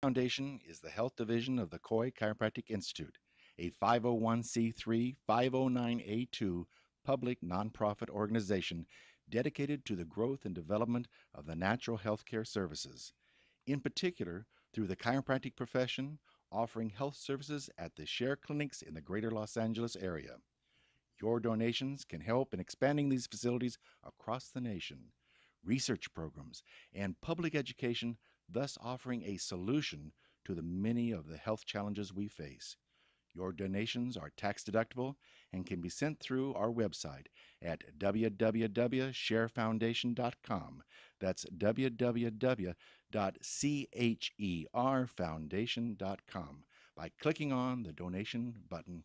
Foundation is the health division of the Koi Chiropractic Institute, a 501c3 509a2 public nonprofit organization dedicated to the growth and development of the natural healthcare services, in particular through the chiropractic profession, offering health services at the Share clinics in the greater Los Angeles area. Your donations can help in expanding these facilities across the nation. Research programs and public education thus offering a solution to the many of the health challenges we face. Your donations are tax deductible and can be sent through our website at www.sharefoundation.com. That's www.cherfoundation.com by clicking on the donation button.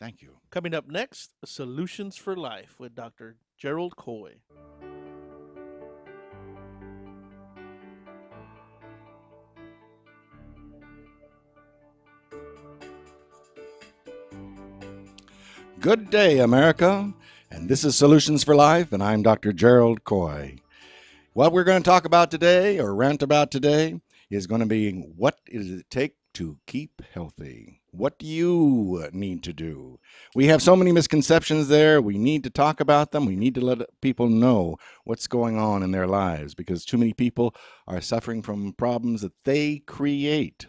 Thank you. Coming up next, Solutions for Life with Dr. Gerald Coy. Good day, America. And this is Solutions for Life, and I'm Dr. Gerald Coy. What we're going to talk about today, or rant about today, is going to be what does it take to keep healthy? What do you need to do? We have so many misconceptions there. We need to talk about them. We need to let people know what's going on in their lives because too many people are suffering from problems that they create.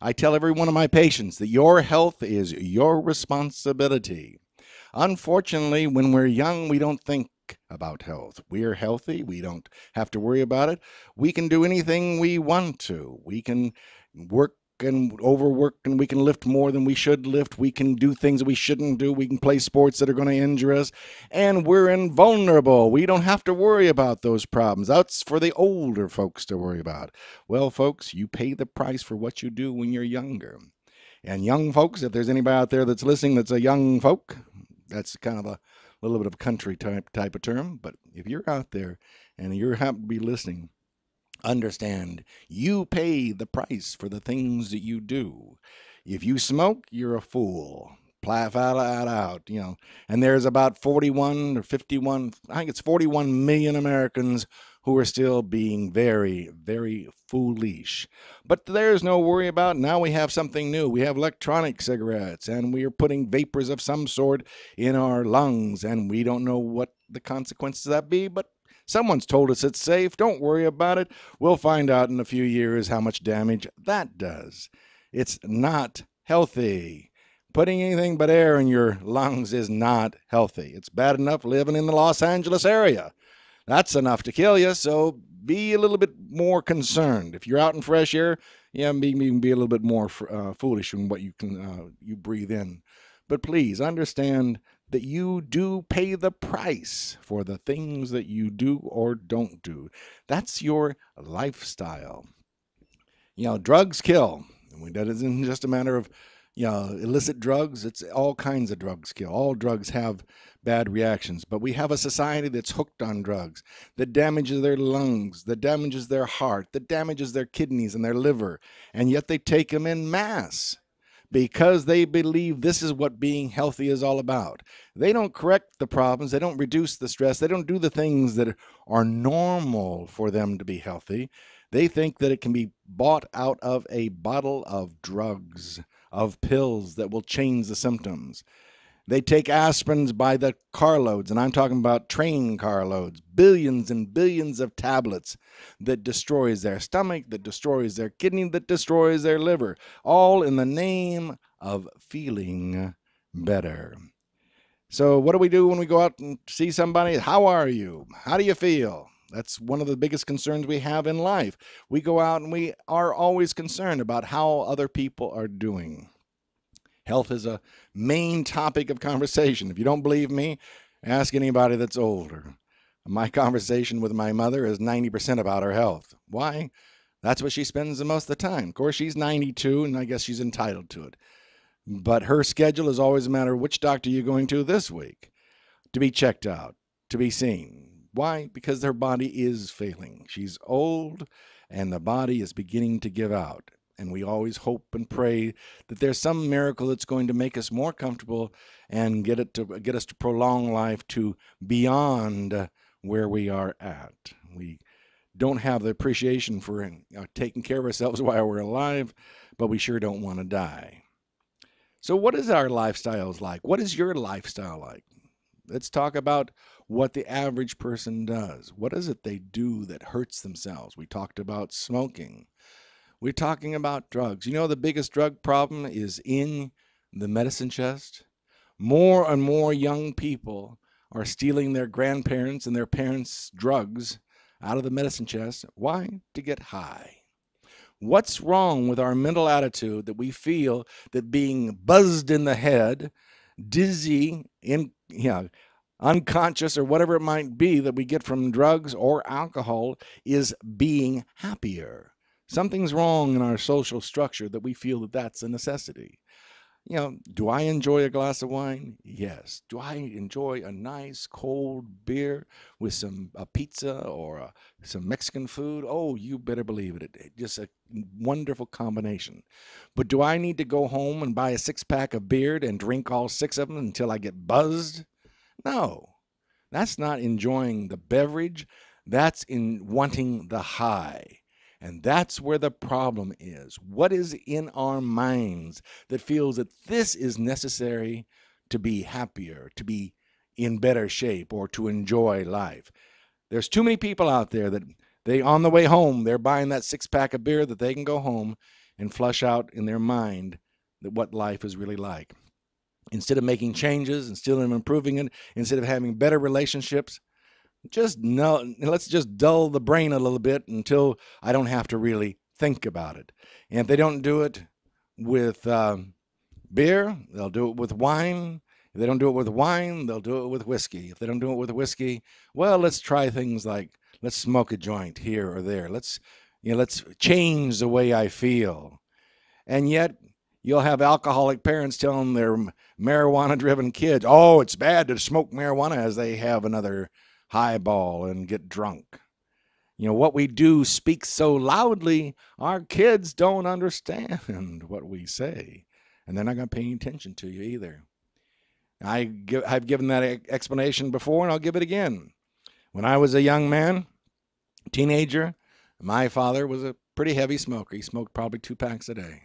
I tell every one of my patients that your health is your responsibility. Unfortunately, when we're young, we don't think about health. We're healthy. We don't have to worry about it. We can do anything we want to. We can work and overwork and we can lift more than we should lift. We can do things that we shouldn't do. We can play sports that are going to injure us. And we're invulnerable. We don't have to worry about those problems. That's for the older folks to worry about. Well, folks, you pay the price for what you do when you're younger. And young folks, if there's anybody out there that's listening that's a young folk, that's kind of a little bit of country type type of term. But if you're out there and you're happy to be listening, Understand, you pay the price for the things that you do. If you smoke, you're a fool. Plath out, out, out, you know. And there's about 41 or 51, I think it's 41 million Americans who are still being very, very foolish. But there's no worry about. It. Now we have something new. We have electronic cigarettes, and we are putting vapors of some sort in our lungs, and we don't know what the consequences of that be, but Someone's told us it's safe. Don't worry about it. We'll find out in a few years how much damage that does. It's not healthy. Putting anything but air in your lungs is not healthy. It's bad enough living in the Los Angeles area. That's enough to kill you, so be a little bit more concerned. If you're out in fresh air, yeah, maybe you can be a little bit more uh, foolish in what you can uh, you breathe in. But please understand that you do pay the price for the things that you do or don't do. That's your lifestyle. You know, drugs kill. That isn't just a matter of you know, illicit drugs, it's all kinds of drugs kill. All drugs have bad reactions, but we have a society that's hooked on drugs that damages their lungs, that damages their heart, that damages their kidneys and their liver, and yet they take them in mass because they believe this is what being healthy is all about. They don't correct the problems, they don't reduce the stress, they don't do the things that are normal for them to be healthy. They think that it can be bought out of a bottle of drugs, of pills that will change the symptoms. They take aspirins by the carloads, and I'm talking about train carloads, billions and billions of tablets that destroys their stomach, that destroys their kidney, that destroys their liver, all in the name of feeling better. So, what do we do when we go out and see somebody? How are you? How do you feel? That's one of the biggest concerns we have in life. We go out and we are always concerned about how other people are doing. Health is a main topic of conversation. If you don't believe me, ask anybody that's older. My conversation with my mother is 90% about her health. Why? That's what she spends the most of the time. Of course, she's 92, and I guess she's entitled to it. But her schedule is always a matter of which doctor you're going to this week to be checked out, to be seen. Why? Because her body is failing. She's old, and the body is beginning to give out. And we always hope and pray that there's some miracle that's going to make us more comfortable and get it to get us to prolong life to beyond uh, where we are at. We don't have the appreciation for uh, taking care of ourselves while we're alive, but we sure don't want to die. So, what is our lifestyles like? What is your lifestyle like? Let's talk about what the average person does. What is it they do that hurts themselves? We talked about smoking. We're talking about drugs. You know, the biggest drug problem is in the medicine chest. More and more young people are stealing their grandparents' and their parents' drugs out of the medicine chest. Why? To get high. What's wrong with our mental attitude that we feel that being buzzed in the head, dizzy, in, you know, unconscious, or whatever it might be that we get from drugs or alcohol is being happier? Something's wrong in our social structure that we feel that that's a necessity. You know, do I enjoy a glass of wine? Yes. Do I enjoy a nice cold beer with some a pizza or a, uh, some Mexican food? Oh, you better believe it. it. Just a wonderful combination. But do I need to go home and buy a six pack of beer and drink all six of them until I get buzzed? No. That's not enjoying the beverage. That's in wanting the high. And that's where the problem is. What is in our minds that feels that this is necessary to be happier, to be in better shape, or to enjoy life? There's too many people out there that they, on the way home, they're buying that six pack of beer that they can go home and flush out in their mind that what life is really like. Instead of making changes, instead of improving it, instead of having better relationships, just no let's just dull the brain a little bit until i don't have to really think about it and if they don't do it with um, beer they'll do it with wine if they don't do it with wine they'll do it with whiskey if they don't do it with whiskey well let's try things like let's smoke a joint here or there let's you know let's change the way i feel and yet you'll have alcoholic parents telling their marijuana driven kids oh it's bad to smoke marijuana as they have another highball and get drunk. You know, what we do speaks so loudly, our kids don't understand what we say, and they're not going to pay any attention to you either. I give, I've given that explanation before, and I'll give it again. When I was a young man, teenager, my father was a pretty heavy smoker. He smoked probably two packs a day.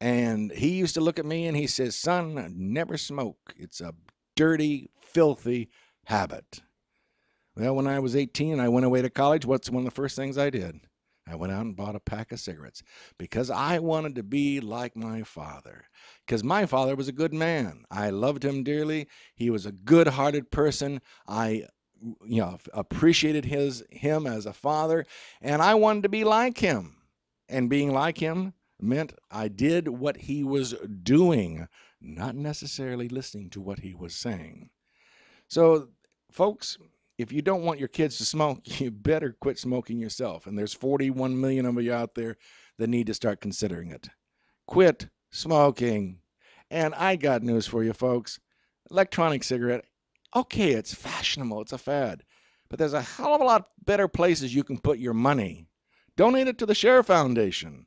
And he used to look at me and he says, Son, never smoke. It's a dirty, filthy habit. Well, when I was 18 and I went away to college, what's one of the first things I did? I went out and bought a pack of cigarettes because I wanted to be like my father. Because my father was a good man. I loved him dearly. He was a good hearted person. I you know appreciated his him as a father and I wanted to be like him. And being like him meant I did what he was doing, not necessarily listening to what he was saying. So, folks, if you don't want your kids to smoke, you better quit smoking yourself. And there's 41 million of you out there that need to start considering it. Quit smoking. And I got news for you, folks. Electronic cigarette, okay, it's fashionable, it's a fad, but there's a hell of a lot better places you can put your money. Donate it to the Share Foundation.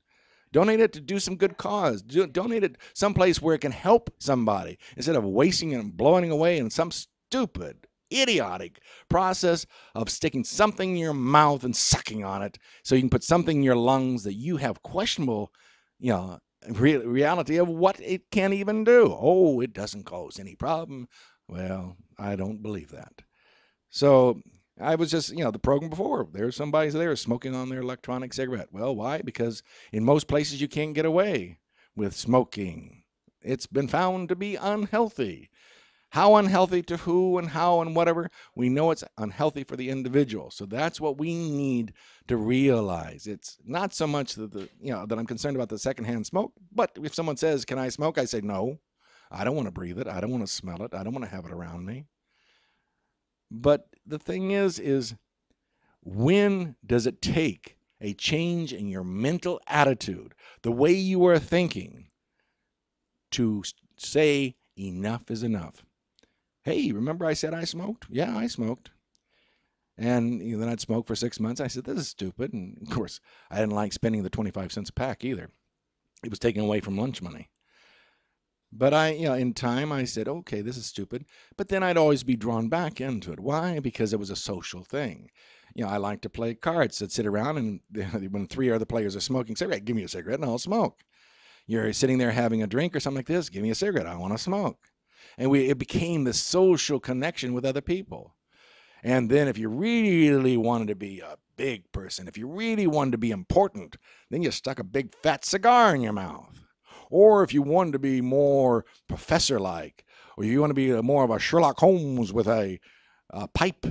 Donate it to do some good cause. Do, donate it someplace where it can help somebody instead of wasting it and blowing it away in some stupid, idiotic process of sticking something in your mouth and sucking on it so you can put something in your lungs that you have questionable, you know, re- reality of what it can even do. Oh, it doesn't cause any problem. Well, I don't believe that. So I was just, you know, the program before, there's somebody's there smoking on their electronic cigarette. Well, why? Because in most places you can't get away with smoking. It's been found to be unhealthy. How unhealthy to who and how and whatever. We know it's unhealthy for the individual. So that's what we need to realize. It's not so much that the you know that I'm concerned about the secondhand smoke, but if someone says, "Can I smoke?" I say, "No. I don't want to breathe it. I don't want to smell it. I don't want to have it around me." But the thing is is when does it take a change in your mental attitude, the way you are thinking, to say enough is enough. Hey, remember I said I smoked? Yeah, I smoked. And you know, then I'd smoke for six months. I said, this is stupid. And of course, I didn't like spending the 25 cents a pack either. It was taken away from lunch money. But I, you know, in time, I said, okay, this is stupid. But then I'd always be drawn back into it. Why? Because it was a social thing. You know, I like to play cards. I'd sit around, and when three other players are smoking cigarette, give me a cigarette, and I'll smoke. You're sitting there having a drink or something like this. Give me a cigarette. I want to smoke and we it became the social connection with other people. And then if you really wanted to be a big person, if you really wanted to be important, then you stuck a big fat cigar in your mouth. Or if you wanted to be more professor like, or you want to be more of a Sherlock Holmes with a, a pipe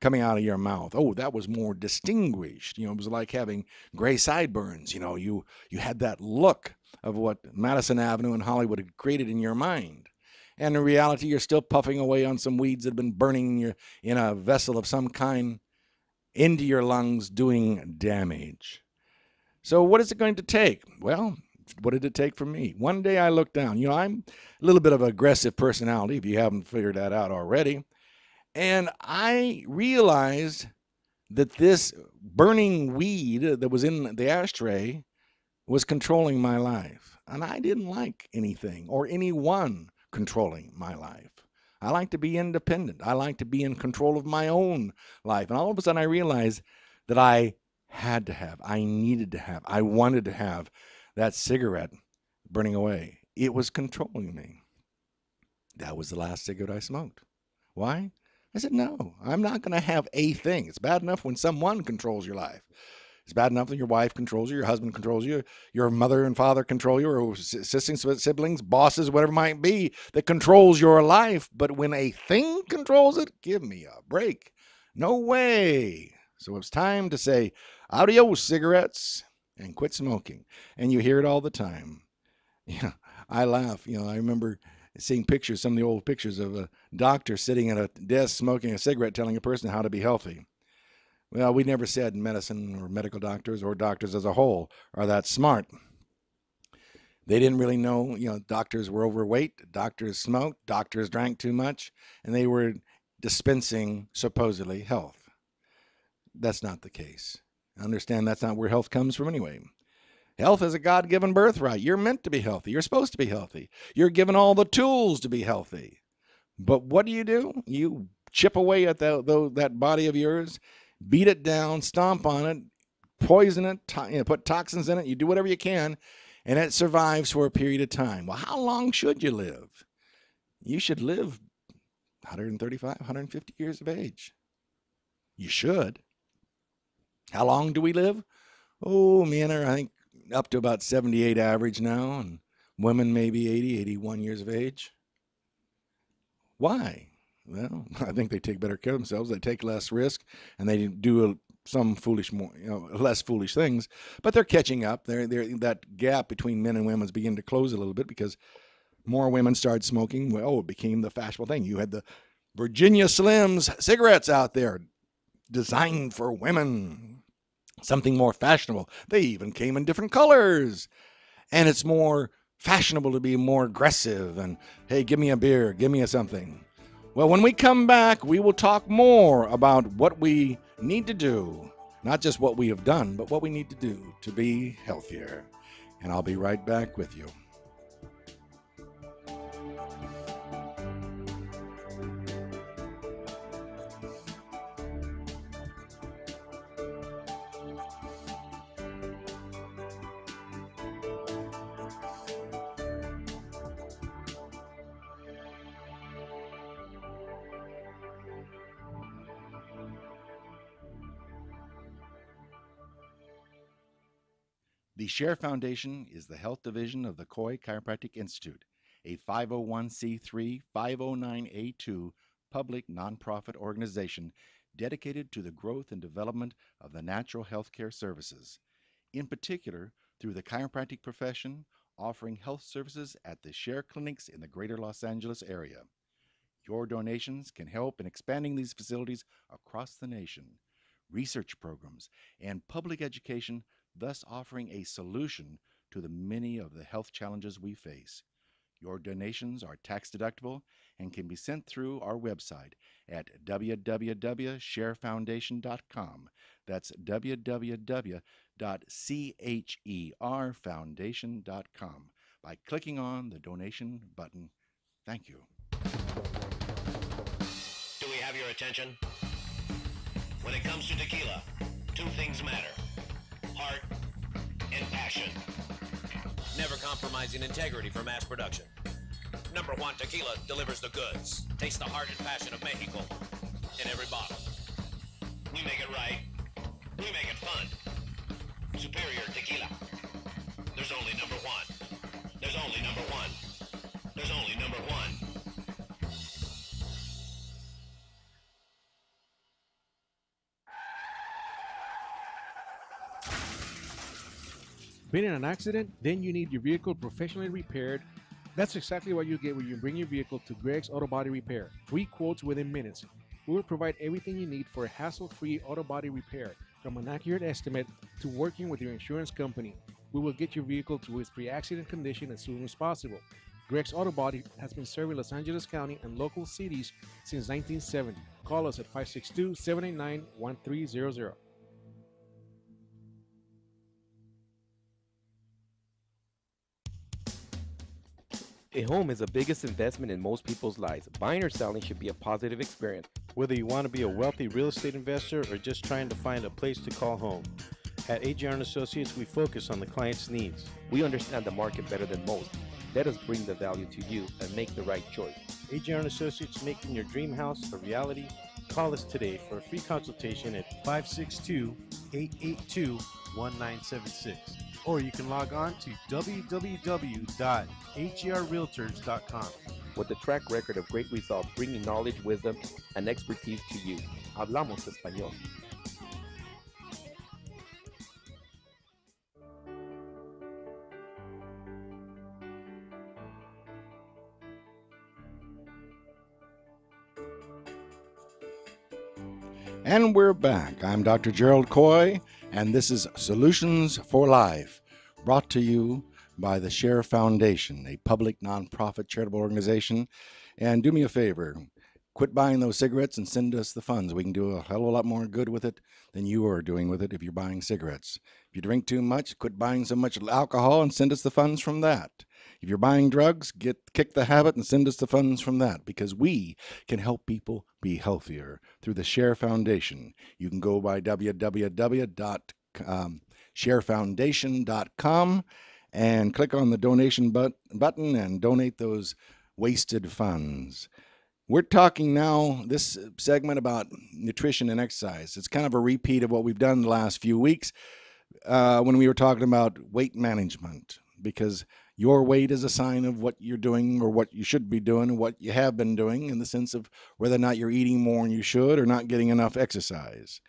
coming out of your mouth. Oh, that was more distinguished. You know, it was like having gray sideburns. You know, you you had that look of what Madison Avenue and Hollywood had created in your mind and in reality, you're still puffing away on some weeds that have been burning your, in a vessel of some kind into your lungs, doing damage. So, what is it going to take? Well, what did it take for me? One day I looked down. You know, I'm a little bit of aggressive personality, if you haven't figured that out already. And I realized that this burning weed that was in the ashtray was controlling my life. And I didn't like anything or anyone controlling my life. I like to be independent. I like to be in control of my own life. And all of a sudden, I realized that I had to have, I needed to have, I wanted to have that cigarette burning away. It was controlling me. That was the last cigarette I smoked. Why? I said, no, I'm not going to have a thing. It's bad enough when someone controls your life. It's bad enough that your wife controls you, your husband controls you, your mother and father control you, or assisting siblings, bosses, whatever might be that controls your life. But when a thing controls it, give me a break. No way. So it's time to say adios, cigarettes, and quit smoking. And you hear it all the time. Yeah, I laugh. You know, I remember seeing pictures, some of the old pictures of a doctor sitting at a desk smoking a cigarette, telling a person how to be healthy. Well, we never said medicine or medical doctors or doctors as a whole are that smart. They didn't really know, you know, doctors were overweight, doctors smoked, doctors drank too much, and they were dispensing supposedly health. That's not the case. Understand that's not where health comes from anyway. Health is a God given birthright. You're meant to be healthy. You're supposed to be healthy. You're given all the tools to be healthy. But what do you do? You chip away at the, the, that body of yours beat it down, stomp on it, poison it, to- you know, put toxins in it. You do whatever you can, and it survives for a period of time. Well, how long should you live? You should live 135, 150 years of age. You should. How long do we live? Oh, men are, I think, up to about 78 average now, and women maybe 80, 81 years of age. Why? Well, I think they take better care of themselves. They take less risk, and they do a, some foolish more, you know, less foolish things. But they're catching up. They're, they're, that gap between men and women is beginning to close a little bit because more women started smoking. Well, it became the fashionable thing. You had the Virginia Slims cigarettes out there, designed for women. Something more fashionable. They even came in different colors, and it's more fashionable to be more aggressive and hey, give me a beer, give me a something. Well, when we come back, we will talk more about what we need to do, not just what we have done, but what we need to do to be healthier. And I'll be right back with you. Share Foundation is the health division of the Koi Chiropractic Institute, a 501c3 509a2 public nonprofit organization dedicated to the growth and development of the natural healthcare services, in particular through the chiropractic profession, offering health services at the Share clinics in the greater Los Angeles area. Your donations can help in expanding these facilities across the nation. Research programs and public education thus offering a solution to the many of the health challenges we face. Your donations are tax deductible and can be sent through our website at www.sharefoundation.com. That's www.cherfoundation.com by clicking on the donation button. Thank you. Do we have your attention? When it comes to tequila, two things matter art, and passion. Never compromising integrity for mass production. Number One Tequila delivers the goods. Taste the heart and passion of Mexico in every bottle. We make it right. We make it fun. Superior tequila. There's only number one. There's only number one. There's only number one. Been in an accident? Then you need your vehicle professionally repaired. That's exactly what you get when you bring your vehicle to Greg's Auto Body Repair. Free quotes within minutes. We will provide everything you need for a hassle free auto body repair, from an accurate estimate to working with your insurance company. We will get your vehicle to its pre accident condition as soon as possible. Greg's Auto Body has been serving Los Angeles County and local cities since 1970. Call us at 562 789 1300. A home is the biggest investment in most people's lives. Buying or selling should be a positive experience. Whether you want to be a wealthy real estate investor or just trying to find a place to call home. At AGR Associates, we focus on the client's needs. We understand the market better than most. Let us bring the value to you and make the right choice. AGR Associates making your dream house a reality Call us today for a free consultation at 562 882 1976. Or you can log on to www.herrealtors.com. With a track record of great results, bringing knowledge, wisdom, and expertise to you. Hablamos Español. And we're back. I'm Dr. Gerald Coy, and this is Solutions for Life, brought to you by the Share Foundation, a public nonprofit charitable organization. And do me a favor quit buying those cigarettes and send us the funds. We can do a hell of a lot more good with it than you are doing with it if you're buying cigarettes. If you drink too much, quit buying so much alcohol and send us the funds from that. If you're buying drugs, get kick the habit and send us the funds from that because we can help people be healthier through the Share Foundation. You can go by www.sharefoundation.com um, and click on the donation but- button and donate those wasted funds. We're talking now this segment about nutrition and exercise. It's kind of a repeat of what we've done the last few weeks uh, when we were talking about weight management because your weight is a sign of what you're doing or what you should be doing, what you have been doing, in the sense of whether or not you're eating more than you should or not getting enough exercise.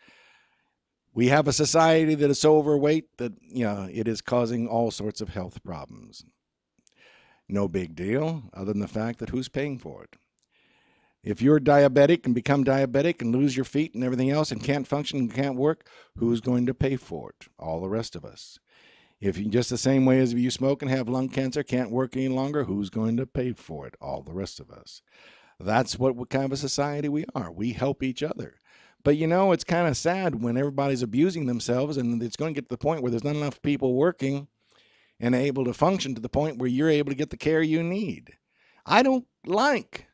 We have a society that is so overweight that you know, it is causing all sorts of health problems. No big deal, other than the fact that who's paying for it? If you're diabetic and become diabetic and lose your feet and everything else and can't function and can't work, who's going to pay for it? All the rest of us. If you, just the same way as if you smoke and have lung cancer, can't work any longer, who's going to pay for it? All the rest of us. That's what, what kind of a society we are. We help each other. But you know, it's kind of sad when everybody's abusing themselves and it's going to get to the point where there's not enough people working and able to function to the point where you're able to get the care you need. I don't like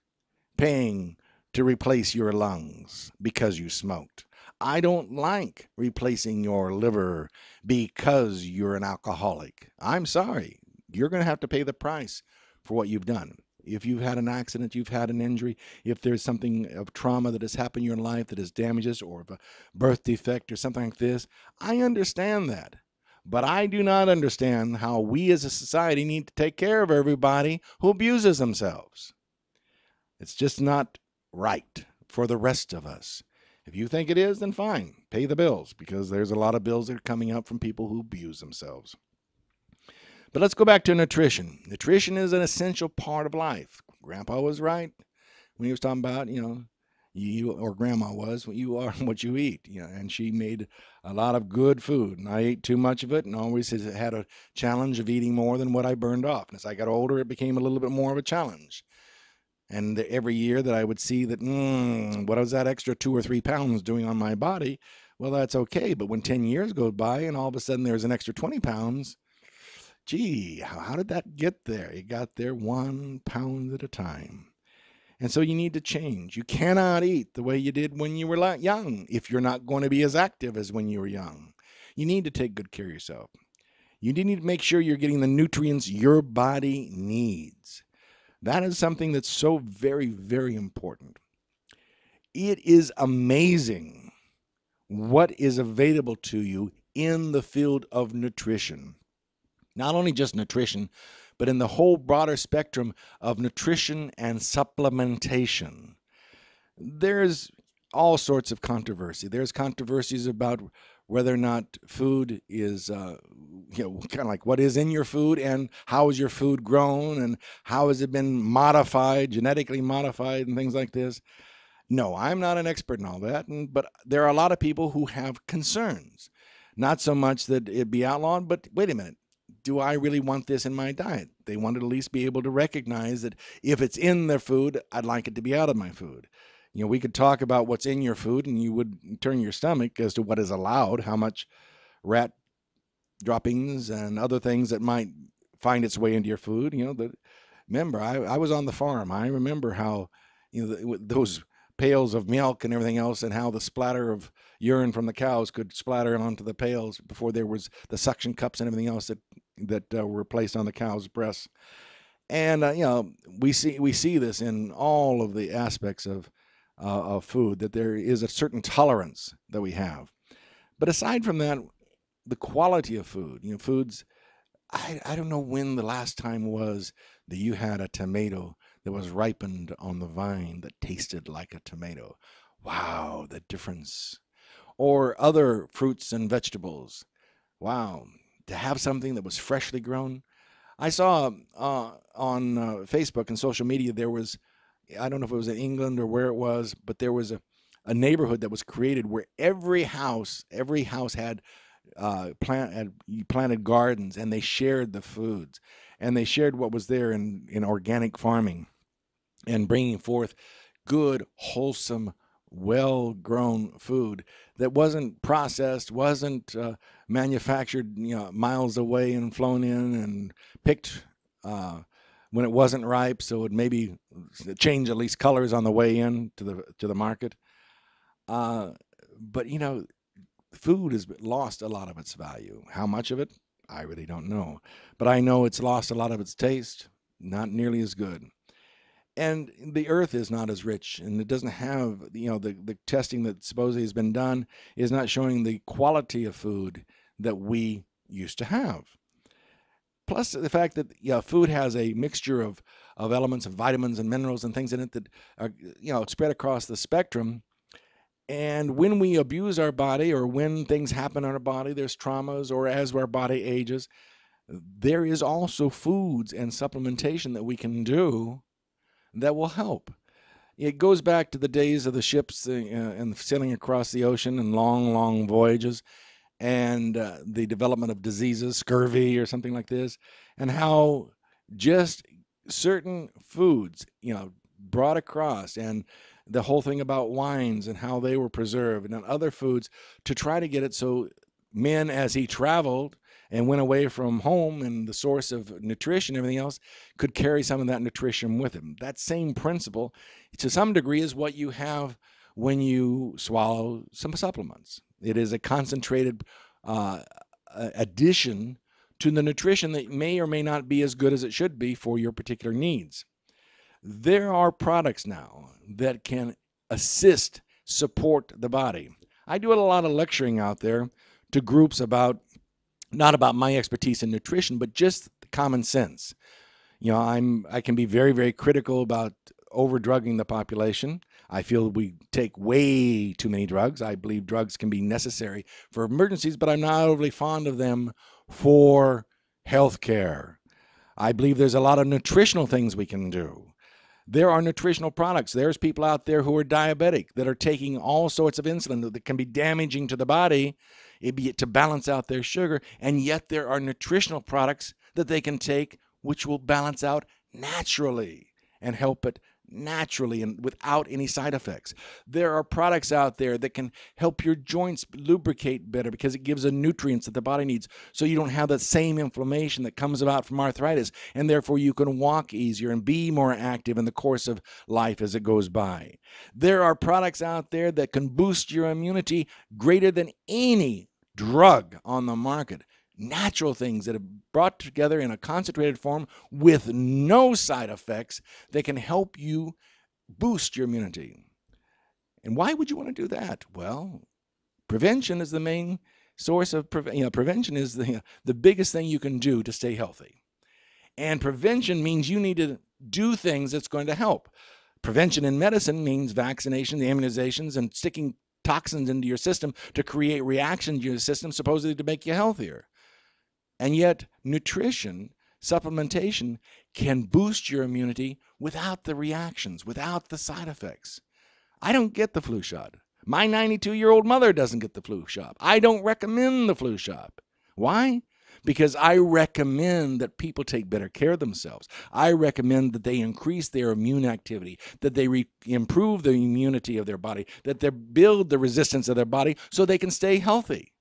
paying to replace your lungs because you smoked. I don't like replacing your liver because you're an alcoholic. I'm sorry. You're going to have to pay the price for what you've done. If you've had an accident, you've had an injury, if there's something of trauma that has happened in your life that has damaged us, or a birth defect or something like this, I understand that. But I do not understand how we as a society need to take care of everybody who abuses themselves. It's just not right for the rest of us. If you think it is, then fine, pay the bills because there's a lot of bills that are coming up from people who abuse themselves. But let's go back to nutrition. Nutrition is an essential part of life. Grandpa was right when he was talking about, you know, you or grandma was what you are what you eat you know and she made a lot of good food and i ate too much of it and always had a challenge of eating more than what i burned off and as i got older it became a little bit more of a challenge and every year that I would see that, mm, what was that extra two or three pounds doing on my body? Well, that's okay. But when 10 years go by and all of a sudden there's an extra 20 pounds, gee, how did that get there? It got there one pound at a time. And so you need to change. You cannot eat the way you did when you were young if you're not going to be as active as when you were young. You need to take good care of yourself. You need to make sure you're getting the nutrients your body needs. That is something that's so very, very important. It is amazing what is available to you in the field of nutrition. Not only just nutrition, but in the whole broader spectrum of nutrition and supplementation. There's all sorts of controversy. There's controversies about whether or not food is, uh, you know, kind of like what is in your food and how is your food grown and how has it been modified, genetically modified, and things like this. No, I'm not an expert in all that, and, but there are a lot of people who have concerns. Not so much that it be outlawed, but wait a minute, do I really want this in my diet? They want to at least be able to recognize that if it's in their food, I'd like it to be out of my food you know, we could talk about what's in your food and you would turn your stomach as to what is allowed, how much rat droppings and other things that might find its way into your food. You know, the, remember, I, I was on the farm. I remember how, you know, the, those pails of milk and everything else and how the splatter of urine from the cows could splatter onto the pails before there was the suction cups and everything else that, that uh, were placed on the cow's breasts. And, uh, you know, we see, we see this in all of the aspects of uh, of food, that there is a certain tolerance that we have. But aside from that, the quality of food, you know, foods, I, I don't know when the last time was that you had a tomato that was ripened on the vine that tasted like a tomato. Wow, the difference. Or other fruits and vegetables. Wow, to have something that was freshly grown. I saw uh, on uh, Facebook and social media there was I don't know if it was in England or where it was, but there was a, a neighborhood that was created where every house, every house had uh, plant had planted gardens and they shared the foods and they shared what was there in, in organic farming and bringing forth good, wholesome, well grown food that wasn't processed, wasn't uh, manufactured you know, miles away and flown in and picked uh, when it wasn't ripe, so it maybe change at least colors on the way in to the to the market. Uh, but you know, food has lost a lot of its value. How much of it? I really don't know, but I know it's lost a lot of its taste. Not nearly as good, and the earth is not as rich, and it doesn't have you know the the testing that supposedly has been done is not showing the quality of food that we used to have. Plus the fact that food has a mixture of, of elements and vitamins and minerals and things in it that are you know spread across the spectrum. And when we abuse our body or when things happen in our body, there's traumas or as our body ages, there is also foods and supplementation that we can do that will help. It goes back to the days of the ships uh, and sailing across the ocean and long, long voyages and uh, the development of diseases, scurvy or something like this, and how just certain foods, you know, brought across and the whole thing about wines and how they were preserved and other foods to try to get it so men as he traveled and went away from home and the source of nutrition everything else could carry some of that nutrition with him that same principle to some degree is what you have when you swallow some supplements it is a concentrated uh, addition to the nutrition that may or may not be as good as it should be for your particular needs. There are products now that can assist, support the body. I do a lot of lecturing out there to groups about not about my expertise in nutrition, but just common sense. You know, I'm I can be very very critical about overdrugging the population. I feel we take way too many drugs. I believe drugs can be necessary for emergencies, but I'm not overly fond of them for health care. I believe there's a lot of nutritional things we can do. There are nutritional products. There's people out there who are diabetic that are taking all sorts of insulin that can be damaging to the body eh, to balance out their sugar. And yet there are nutritional products that they can take which will balance out naturally and help it naturally and without any side effects. There are products out there that can help your joints lubricate better because it gives the nutrients that the body needs so you don't have that same inflammation that comes about from arthritis and therefore you can walk easier and be more active in the course of life as it goes by. There are products out there that can boost your immunity greater than any drug on the market natural things that have brought together in a concentrated form with no side effects that can help you boost your immunity. And why would you want to do that? Well, prevention is the main source of pre you know, prevention is the, the biggest thing you can do to stay healthy. And prevention means you need to do things that's going to help. Prevention in medicine means vaccination, the immunizations, and sticking toxins into your system to create reactions in your system supposedly to make you healthier. And yet, nutrition, supplementation, can boost your immunity without the reactions, without the side effects. I don't get the flu shot. My 92 year old mother doesn't get the flu shot. I don't recommend the flu shot. Why? Because I recommend that people take better care of themselves. I recommend that they increase their immune activity, that they re- improve the immunity of their body, that they build the resistance of their body so they can stay healthy,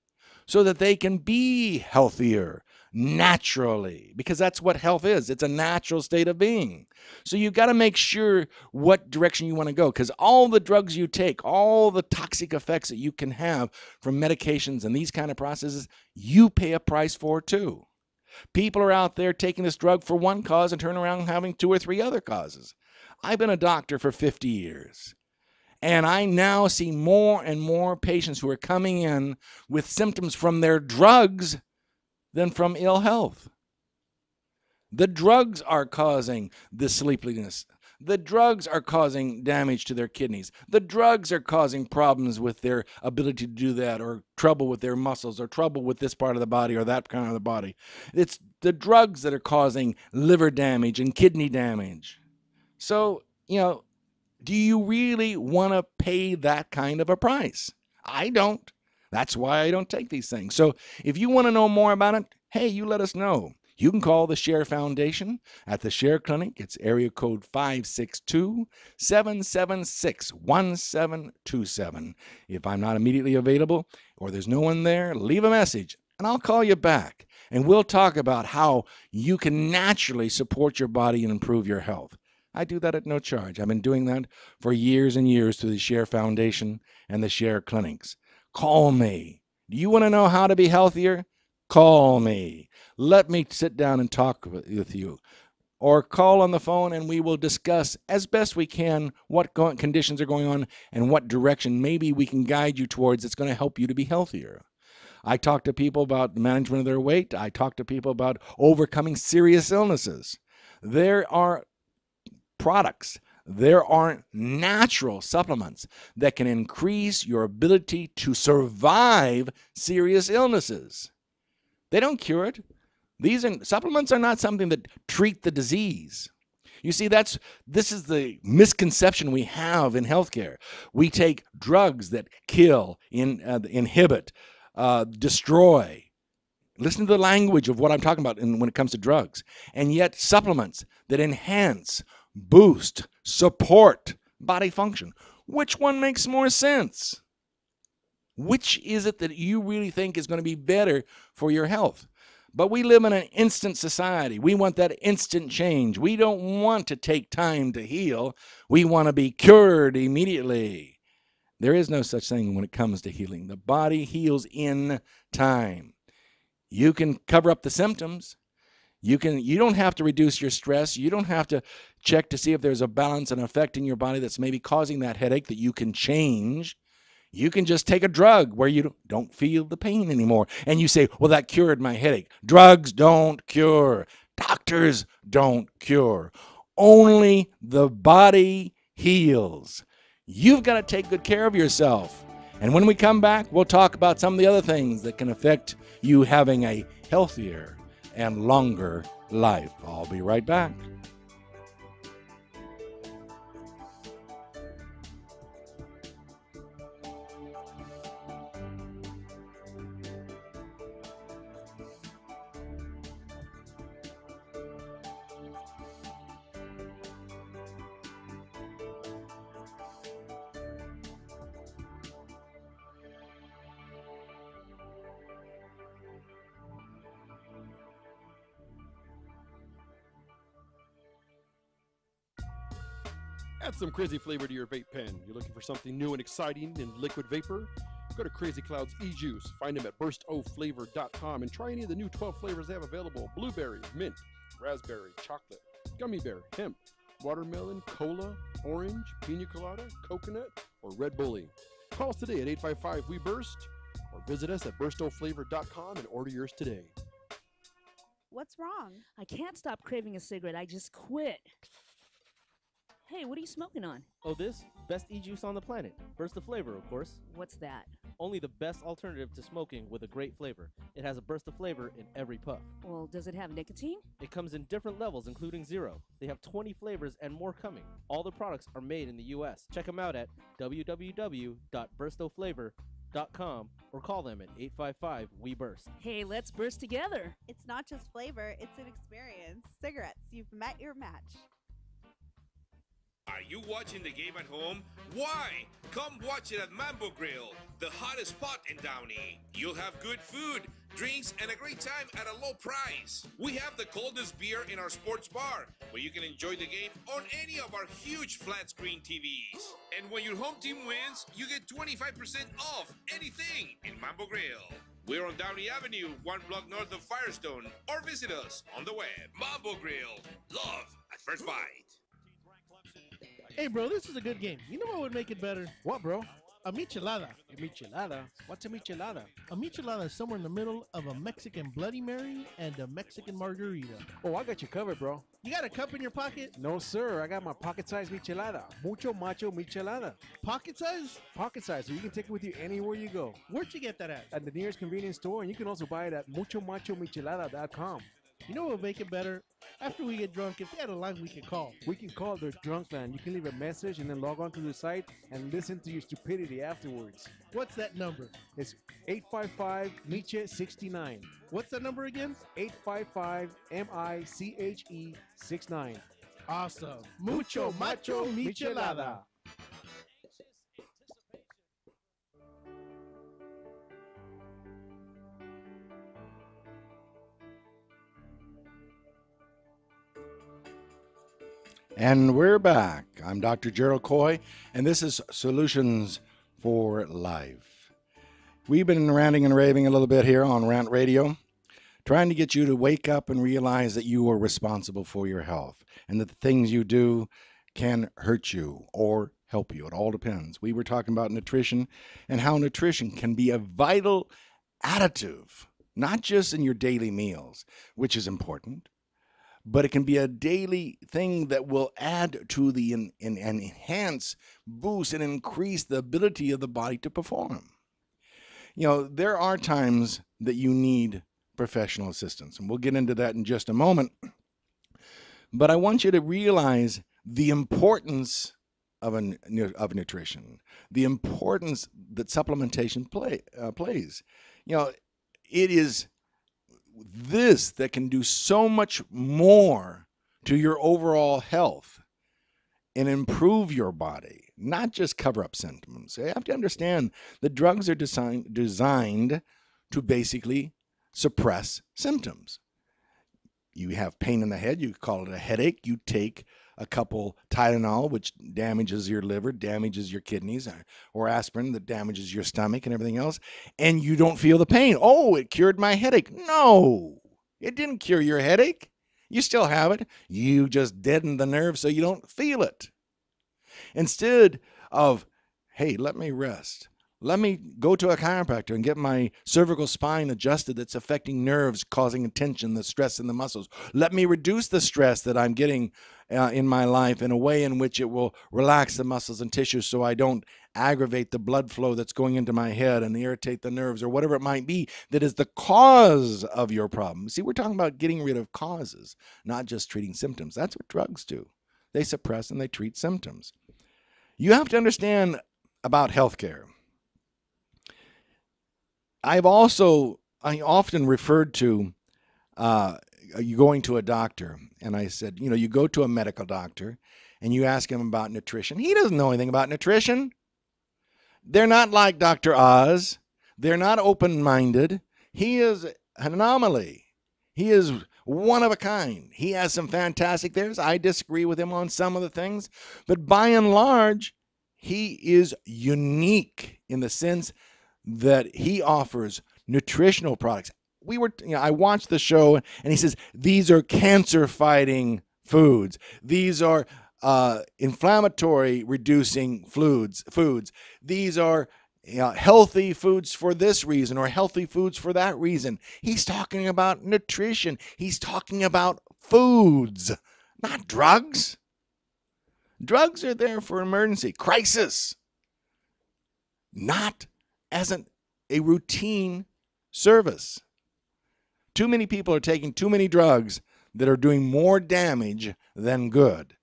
so that they can be healthier, naturally because that's what health is it's a natural state of being so you got to make sure what direction you want to go because all the drugs you take all the toxic effects that you can have from medications and these kind of processes you pay a price for too people are out there taking this drug for one cause and turn around having two or three other causes i've been a doctor for 50 years and I now see more and more patients who are coming in with symptoms from their drugs than from ill health. The drugs are causing the sleepiness. The drugs are causing damage to their kidneys. The drugs are causing problems with their ability to do that, or trouble with their muscles, or trouble with this part of the body, or that kind of the body. It's the drugs that are causing liver damage and kidney damage. So, you know, do you really want to pay that kind of a price? I don't. That's why I don't take these things. So if you want to know more about it, hey, you let us know. You can call the Share Foundation at the Share Clinic. It's area code 562 776 1727. If I'm not immediately available or there's no one there, leave a message and I'll call you back. And we'll talk about how you can naturally support your body and improve your health. I do that at no charge. I've been doing that for years and years through the Share Foundation and the Share Clinics. Call me. Do you want to know how to be healthier? Call me. Let me sit down and talk with you. Or call on the phone and we will discuss as best we can what conditions are going on and what direction maybe we can guide you towards that's going to help you to be healthier. I talk to people about management of their weight. I talk to people about overcoming serious illnesses. There are products there are natural supplements that can increase your ability to survive serious illnesses. They don't cure it. These are, supplements are not something that treat the disease. You see, that's this is the misconception we have in healthcare. We take drugs that kill, in, uh, inhibit, uh, destroy. Listen to the language of what I'm talking about in, when it comes to drugs, and yet supplements that enhance, boost, support body function. Which one makes more sense? Which is it that you really think is going to be better for your health? But we live in an instant society. We want that instant change. We don't want to take time to heal. We want to be cured immediately. There is no such thing when it comes to healing. The body heals in time. You can cover up the symptoms. You can you don't have to reduce your stress. You don't have to Check to see if there's a balance and effect in your body that's maybe causing that headache that you can change. You can just take a drug where you don't feel the pain anymore. And you say, well, that cured my headache. Drugs don't cure, doctors don't cure. Only the body heals. You've got to take good care of yourself. And when we come back, we'll talk about some of the other things that can affect you having a healthier and longer life. I'll be right back. some crazy flavor to your vape pen. You're looking for something new and exciting in liquid vapor? Go to Crazy Clouds e-Juice. Find them at burstoflavor.com and try any of the new 12 flavors they have available. Blueberry, mint, raspberry, chocolate, gummy bear, hemp, watermelon, cola, orange, pina colada, coconut, or Red Bully. Call us today at 855 We Burst or visit us at burstoflavor.com and order yours today. What's wrong? I can't stop craving a cigarette. I just quit. Hey, what are you smoking on? Oh, this? Best e juice on the planet. Burst of flavor, of course. What's that? Only the best alternative to smoking with a great flavor. It has a burst of flavor in every puff. Well, does it have nicotine? It comes in different levels, including zero. They have 20 flavors and more coming. All the products are made in the US. Check them out at www.burstoflavor.com or call them at 855 We Burst. Hey, let's burst together. It's not just flavor, it's an experience. Cigarettes, you've met your match. Are you watching the game at home? Why? Come watch it at Mambo Grill, the hottest spot in Downey. You'll have good food, drinks, and a great time at a low price. We have the coldest beer in our sports bar, where you can enjoy the game on any of our huge flat screen TVs. And when your home team wins, you get 25% off anything in Mambo Grill. We're on Downey Avenue, one block north of Firestone, or visit us on the web. Mambo Grill, love at first bite. Hey, bro, this is a good game. You know what would make it better? What, bro? A michelada. A michelada? What's a michelada? A michelada is somewhere in the middle of a Mexican Bloody Mary and a Mexican margarita. Oh, I got you covered, bro. You got a cup in your pocket? No, sir. I got my pocket-sized michelada. Mucho macho michelada. Pocket size? Pocket size, so you can take it with you anywhere you go. Where'd you get that at? At the nearest convenience store, and you can also buy it at muchomachomichelada.com. michelada.com. You know what will make it better? After we get drunk, if they had a line we could call. We can call their drunk line. You can leave a message and then log on to the site and listen to your stupidity afterwards. What's that number? It's 855 Miche 69. What's that number again? 855 M I C H E 69. Awesome. Mucho macho michelada. And we're back. I'm Dr. Gerald Coy, and this is Solutions for Life. We've been ranting and raving a little bit here on Rant Radio, trying to get you to wake up and realize that you are responsible for your health and that the things you do can hurt you or help you. It all depends. We were talking about nutrition and how nutrition can be a vital additive, not just in your daily meals, which is important but it can be a daily thing that will add to the and enhance, boost, and increase the ability of the body to perform. You know, there are times that you need professional assistance, and we'll get into that in just a moment. But I want you to realize the importance of, a, of nutrition, the importance that supplementation play, uh, plays. You know, it is this that can do so much more to your overall health and improve your body, not just cover up symptoms. You have to understand that drugs are design, designed to basically suppress symptoms. You have pain in the head, you call it a headache, you take a couple Tylenol, which damages your liver, damages your kidneys, uh, or aspirin that damages your stomach and everything else, and you don't feel the pain. Oh, it cured my headache. No, it didn't cure your headache. You still have it. You just deaden the nerve so you don't feel it. Instead of, hey, let me rest, let me go to a chiropractor and get my cervical spine adjusted that's affecting nerves, causing tension, the stress in the muscles. Let me reduce the stress that I'm getting uh, in my life in a way in which it will relax the muscles and tissues so I don't aggravate the blood flow that's going into my head and irritate the nerves or whatever it might be that is the cause of your problem. See, we're talking about getting rid of causes, not just treating symptoms. That's what drugs do. They suppress and they treat symptoms. You have to understand about healthcare. I've also I often referred to uh, you going to a doctor, and I said, you know, you go to a medical doctor, and you ask him about nutrition. He doesn't know anything about nutrition. They're not like Dr. Oz. They're not open-minded. He is an anomaly. He is one of a kind. He has some fantastic theories. I disagree with him on some of the things, but by and large, he is unique in the sense that he offers nutritional products. We were, you know, I watched the show and he says, these are cancer fighting foods. These are uh, inflammatory reducing foods, foods. These are you know, healthy foods for this reason or healthy foods for that reason. He's talking about nutrition. He's talking about foods, not drugs. Drugs are there for emergency, crisis, not as a routine service. Too many people are taking too many drugs that are doing more damage than good.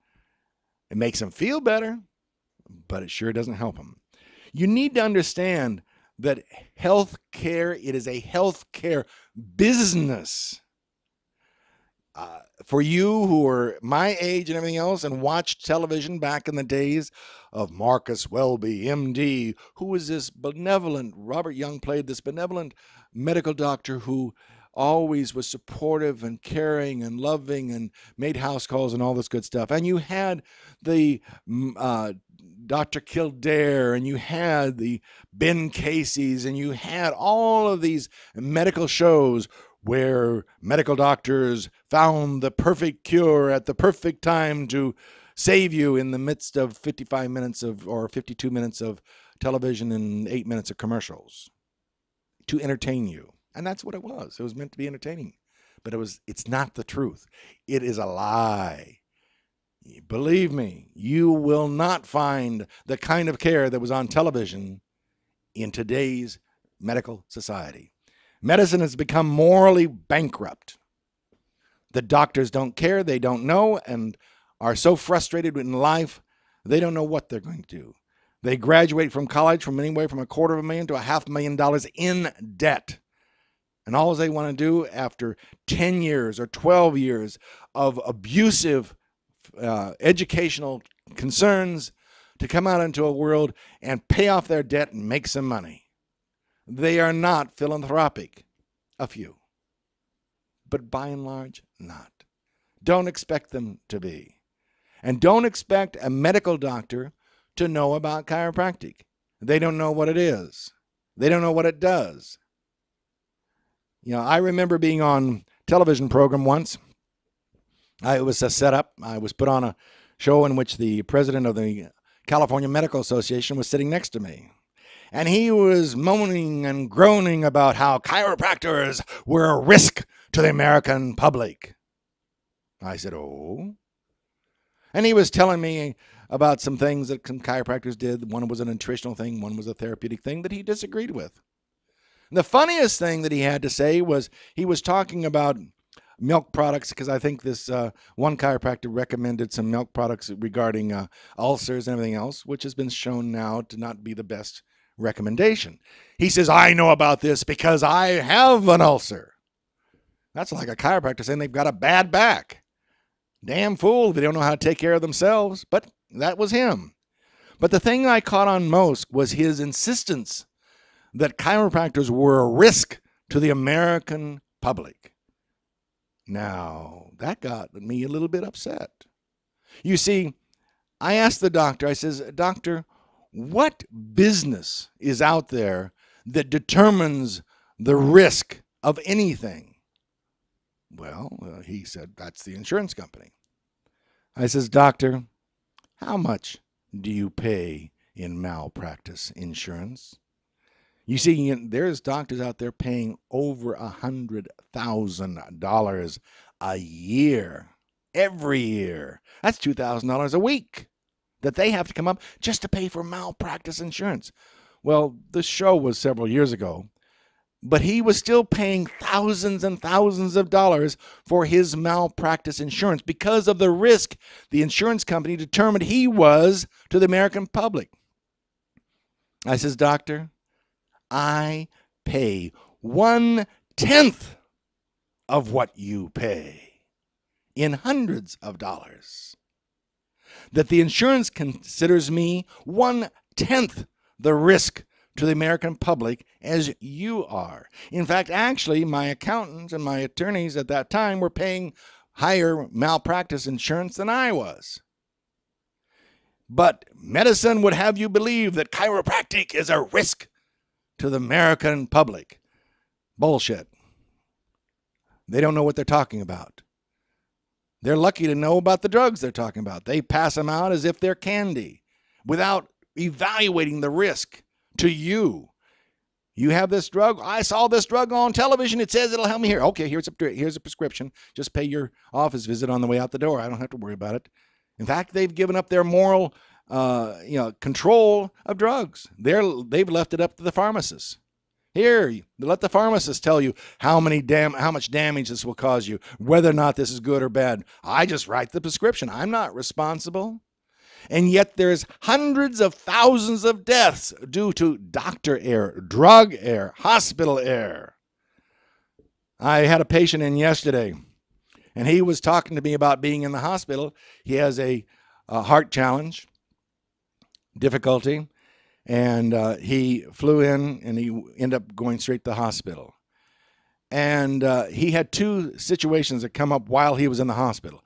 It makes them feel better, but it sure doesn't help them. You need to understand that health care, it is a health care business uh, for you who are my age and everything else and watched television back in the days of Marcus Welby, MD, who was this benevolent, Robert Young played this benevolent medical doctor who always was supportive and caring and loving and made house calls and all this good stuff. And you had the mm, uh, Dr. Kildare and you had the Ben Casey's and you had all of these medical shows where medical doctors found the perfect cure at the perfect time to save you in the midst of 55 minutes of or 52 minutes of television and 8 minutes of commercials to entertain you. And that's what it was. It was meant to be entertaining. But it was it's not the truth. It is a lie. Believe me, you will not find the kind of care that was on television in today's medical society. Medicine has become morally bankrupt. The doctors don't care, they don't know, and are so frustrated in life, they don't know what they're going to do. They graduate from college from anywhere from a quarter of a million to a half million dollars in debt. And all they want to do after 10 years or 12 years of abusive uh, educational concerns to come out into a world and pay off their debt and make some money. They are not philanthropic. A few. But by and large, not. Don't expect them to be. And don't expect a medical doctor to know about chiropractic. They don't know what it is, they don't know what it does. You know, I remember being on television program once. I, it was a setup. I was put on a show in which the president of the California Medical Association was sitting next to me and he was moaning and groaning about how chiropractors were a risk to the American public. I said, Oh. And he was telling me about some things that some chiropractors did. One was a nutritional thing, one was a therapeutic thing that he disagreed with. And the funniest thing that he had to say was he was talking about milk products because I think this uh, one chiropractor recommended some milk products regarding uh, ulcers and everything else, which has been shown now to not be the best recommendation. He says, I know about this because I have an ulcer. That's like a chiropractor saying they've got a bad back. Damn fool, they don't know how to take care of themselves. But that was him. But the thing I caught on most was his insistence that chiropractors were a risk to the American public. Now, that got me a little bit upset. You see, I asked the doctor, I says, Doctor, what business is out there that determines the risk of anything? Well, uh, he said, that's the insurance company. I says, Doctor, how much do you pay in malpractice insurance? You see, there's doctors out there paying over a hundred thousand dollars a year, every year. That's two thousand dollars a week that they have to come up just to pay for malpractice insurance. Well, this show was several years ago, but he was still paying thousands and thousands of dollars for his malpractice insurance because of the risk the insurance company determined he was to the American public. I says, Doctor, I pay one tenth of what you pay in hundreds of dollars that the insurance considers me one tenth the risk to the American public as you are. In fact, actually, my accountants and my attorneys at that time were paying higher malpractice insurance than I was. But medicine would have you believe that chiropractic is a risk to the American public. Bullshit. They don't know what they're talking about. They're lucky to know about the drugs they're talking about. They pass them out as if they're candy without evaluating the risk to you. You have this drug. I saw this drug on television. It says it'll help me here. Okay, here's a here's a prescription. Just pay your office visit on the way out the door. I don't have to worry about it. In fact, they've given up their moral, uh, you know, control of drugs. They're they've left it up to the pharmacists. Here, let the pharmacist tell you how many dam- how much damage this will cause you, whether or not this is good or bad. I just write the prescription. I'm not responsible. And yet there's hundreds of thousands of deaths due to doctor error, drug error, hospital error. I had a patient in yesterday, and he was talking to me about being in the hospital. He has a, a heart challenge, difficulty, and uh, he flew in and he ended up going straight to the hospital. And uh, he had two situations that come up while he was in the hospital.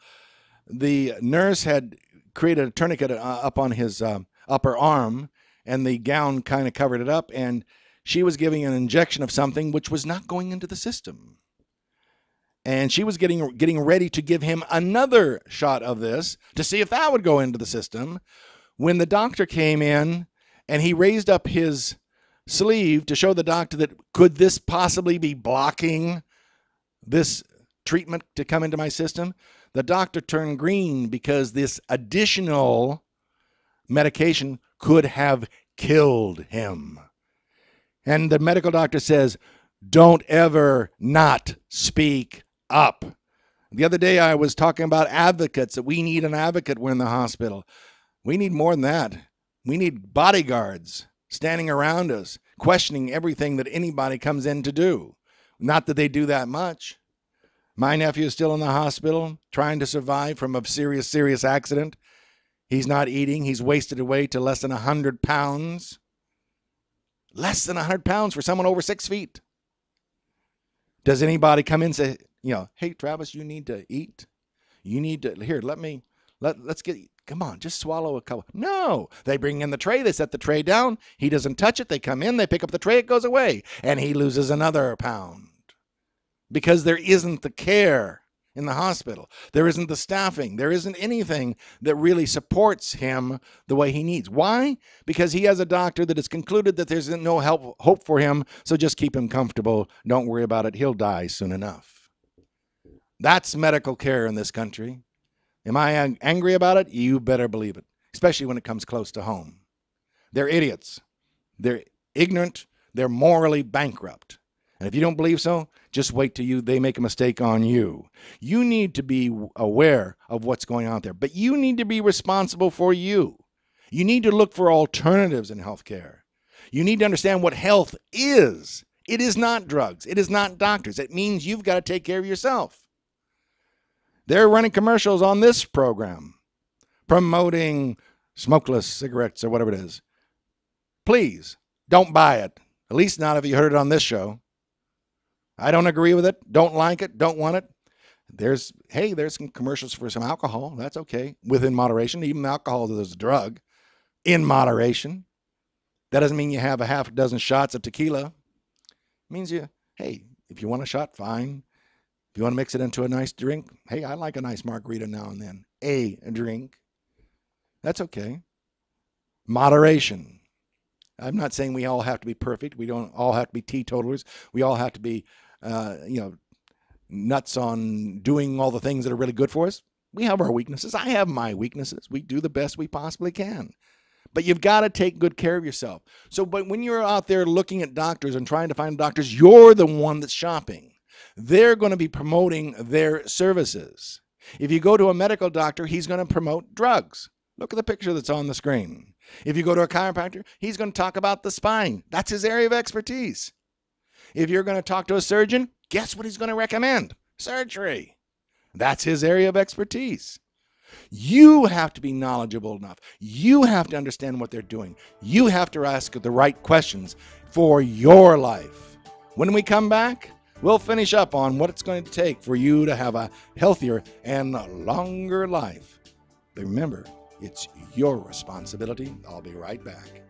The nurse had created a tourniquet uh, up on his um, upper arm, and the gown kind of covered it up. And she was giving an injection of something which was not going into the system. And she was getting getting ready to give him another shot of this to see if that would go into the system. When the doctor came in, and he raised up his sleeve to show the doctor that could this possibly be blocking this treatment to come into my system? The doctor turned green because this additional medication could have killed him. And the medical doctor says, Don't ever not speak up. The other day, I was talking about advocates that we need an advocate when in the hospital. We need more than that. We need bodyguards standing around us, questioning everything that anybody comes in to do. Not that they do that much. My nephew is still in the hospital, trying to survive from a serious, serious accident. He's not eating. He's wasted away to less than 100 pounds. Less than 100 pounds for someone over six feet. Does anybody come in and say, you know, hey, Travis, you need to eat? You need to, here, let me, let, let's get Come on, just swallow a couple. No, they bring in the tray, they set the tray down. He doesn't touch it. They come in, they pick up the tray, it goes away, and he loses another pound because there isn't the care in the hospital. There isn't the staffing. There isn't anything that really supports him the way he needs. Why? Because he has a doctor that has concluded that there's no help hope for him, so just keep him comfortable. Don't worry about it. He'll die soon enough. That's medical care in this country. Am I angry about it? You better believe it, especially when it comes close to home. They're idiots. They're ignorant. They're morally bankrupt. And if you don't believe so, just wait till you they make a mistake on you. You need to be aware of what's going on there, but you need to be responsible for you. You need to look for alternatives in healthcare. You need to understand what health is. It is not drugs. It is not doctors. It means you've got to take care of yourself. They're running commercials on this program promoting smokeless cigarettes or whatever it is. Please don't buy it. At least not if you heard it on this show. I don't agree with it. Don't like it. Don't want it. There's hey, there's some commercials for some alcohol. That's okay within moderation. Even alcohol is a drug in moderation. That doesn't mean you have a half a dozen shots of tequila. It means you hey, if you want a shot, fine you want to mix it into a nice drink, hey, I like a nice margarita now and then. A, a drink. That's okay. Moderation. I'm not saying we all have to be perfect. We don't all have to be teetotalers. We all have to be, uh, you know, nuts on doing all the things that are really good for us. We have our weaknesses. I have my weaknesses. We do the best we possibly can. But you've got to take good care of yourself. So, but when you're out there looking at doctors and trying to find doctors, you're the one that's shopping they're going to be promoting their services. If you go to a medical doctor, he's going to promote drugs. Look at the picture that's on the screen. If you go to a chiropractor, he's going to talk about the spine. That's his area of expertise. If you're going to talk to a surgeon, guess what he's going to recommend? Surgery. That's his area of expertise. You have to be knowledgeable enough. You have to understand what they're doing. You have to ask the right questions for your life. When we come back, We'll finish up on what it's going to take for you to have a healthier and longer life. But remember, it's your responsibility. I'll be right back.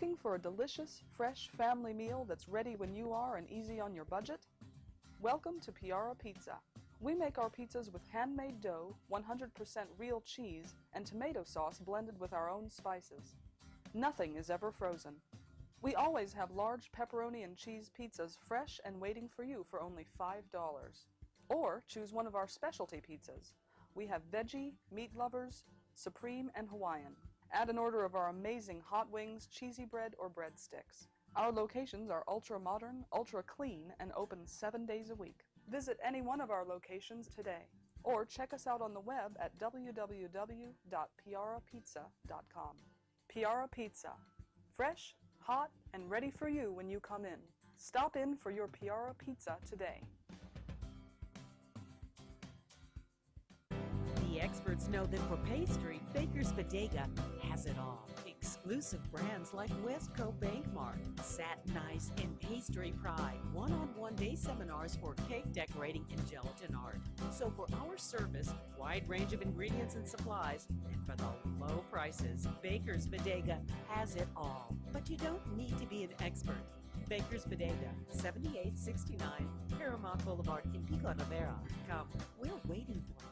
Looking for a delicious, fresh family meal that's ready when you are and easy on your budget? Welcome to Piara Pizza. We make our pizzas with handmade dough, 100% real cheese, and tomato sauce blended with our own spices. Nothing is ever frozen. We always have large pepperoni and cheese pizzas fresh and waiting for you for only $5. Or choose one of our specialty pizzas. We have veggie, meat lovers, supreme, and Hawaiian. Add an order of our amazing hot wings, cheesy bread, or breadsticks. Our locations are ultra modern, ultra clean, and open seven days a week. Visit any one of our locations today, or check us out on the web at www.piarapizza.com. Piara Pizza. Fresh, hot, and ready for you when you come in. Stop in for your Piara Pizza today. experts know that for pastry, Baker's Bodega has it all. Exclusive brands like Westco Bankmark, Satin Ice, and Pastry Pride. One-on-one -on -one day seminars for cake decorating and gelatin art. So for our service, wide range of ingredients and supplies, and for the low prices, Baker's Bodega has it all. But you don't need to be an expert. Baker's Bodega, 7869 Paramount Boulevard in Pico Rivera. Come, we're waiting for you.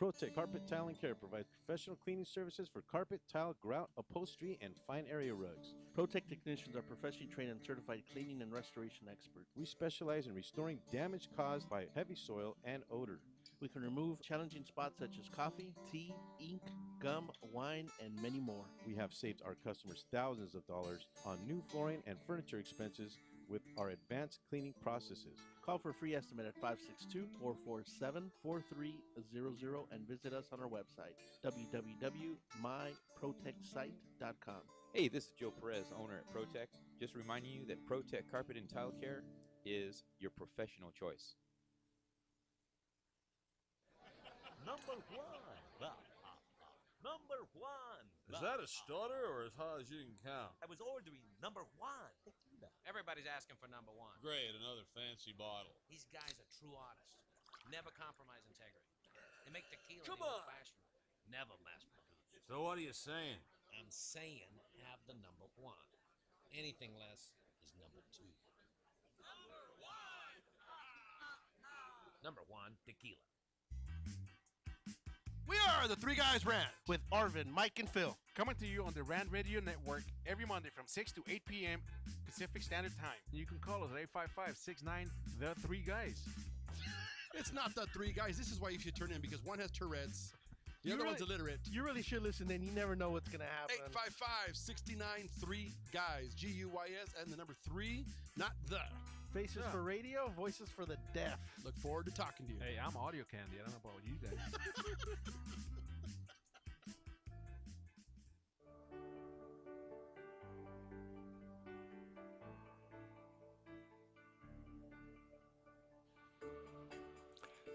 ProTech Carpet Tile and Care provides professional cleaning services for carpet, tile, grout, upholstery, and fine area rugs. ProTech technicians are professionally trained and certified cleaning and restoration experts. We specialize in restoring damage caused by heavy soil and odor. We can remove challenging spots such as coffee, tea, ink, gum, wine, and many more. We have saved our customers thousands of dollars on new flooring and furniture expenses with our advanced cleaning processes. Call for a free estimate at 562 447 4300 and visit us on our website, www.myprotechsite.com. Hey, this is Joe Perez, owner at Protech. Just reminding you that Protech Carpet and Tile Care is your professional choice. Number one. number one. Is that a stutter or as high as you can count? I was ordering number one. Everybody's asking for number one. Great, another fancy bottle. These guys are true artists. Never compromise integrity. They make tequila Come on. Fashion. Never mass produced. So what are you saying? I'm saying have the number one. Anything less is number two. Number one! Number one, tequila. We are the Three Guys Rant with Arvin, Mike, and Phil. Coming to you on the Rant Radio Network every Monday from 6 to 8 p.m. Pacific Standard Time. You can call us at 855 69 The Three Guys. It's not the three guys. This is why you should turn in because one has Tourette's, the You other really- one's illiterate. You really should listen then. You never know what's going to happen. 855 69 3 guys, G U Y S, and the number three, not the. Faces yeah. for radio, voices for the deaf. Look forward to talking to you. Hey, I'm audio candy. I don't know about you guys.